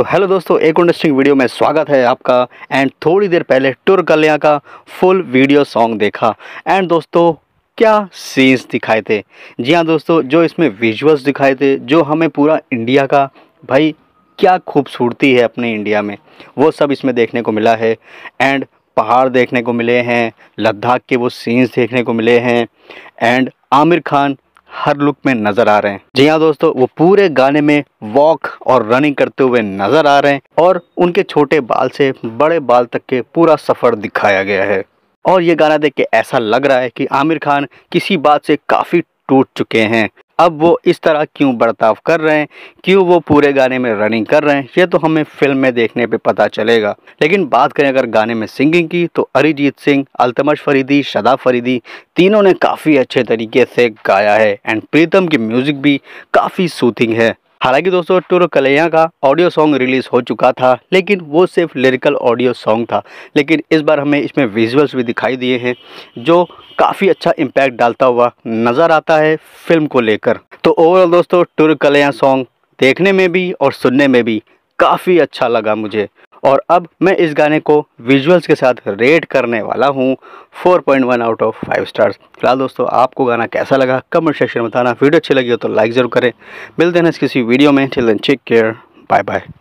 तो हेलो दोस्तों एक इंटरेस्टिंग वीडियो में स्वागत है आपका एंड थोड़ी देर पहले टुर कल्याण का फुल वीडियो सॉन्ग देखा एंड दोस्तों क्या सीन्स दिखाए थे जी हाँ दोस्तों जो इसमें विजुअल्स दिखाए थे जो हमें पूरा इंडिया का भाई क्या खूबसूरती है अपने इंडिया में वो सब इसमें देखने को मिला है एंड पहाड़ देखने को मिले हैं लद्दाख के वो सीन्स देखने को मिले हैं एंड आमिर खान हर लुक में नजर आ रहे हैं जी हाँ दोस्तों वो पूरे गाने में वॉक और रनिंग करते हुए नजर आ रहे हैं और उनके छोटे बाल से बड़े बाल तक के पूरा सफर दिखाया गया है और ये गाना देख के ऐसा लग रहा है कि आमिर खान किसी बात से काफ़ी टूट चुके हैं अब वो इस तरह क्यों बर्ताव कर रहे हैं क्यों वो पूरे गाने में रनिंग कर रहे हैं ये तो हमें फिल्म में देखने पे पता चलेगा लेकिन बात करें अगर गाने में सिंगिंग की तो अरिजीत सिंह अल्तमश फरीदी शदा फरीदी तीनों ने काफ़ी अच्छे तरीके से गाया है एंड प्रीतम की म्यूज़िक भी काफ़ी सूथिंग है हालांकि दोस्तों टूर कलैया का ऑडियो सॉन्ग रिलीज़ हो चुका था लेकिन वो सिर्फ लिरिकल ऑडियो सॉन्ग था लेकिन इस बार हमें इसमें विजुअल्स भी दिखाई दिए हैं जो काफ़ी अच्छा इम्पैक्ट डालता हुआ नज़र आता है फिल्म को लेकर तो ओवरऑल दोस्तों टूर कलैया सॉन्ग देखने में भी और सुनने में भी काफ़ी अच्छा लगा मुझे और अब मैं इस गाने को विजुअल्स के साथ रेट करने वाला हूँ 4.1 आउट ऑफ फाइव स्टार्स फिलहाल दोस्तों आपको गाना कैसा लगा कमेंट सेक्शन में बताना वीडियो अच्छी लगी हो तो लाइक ज़रूर करें मिलते हैं इस किसी वीडियो में children check care bye bye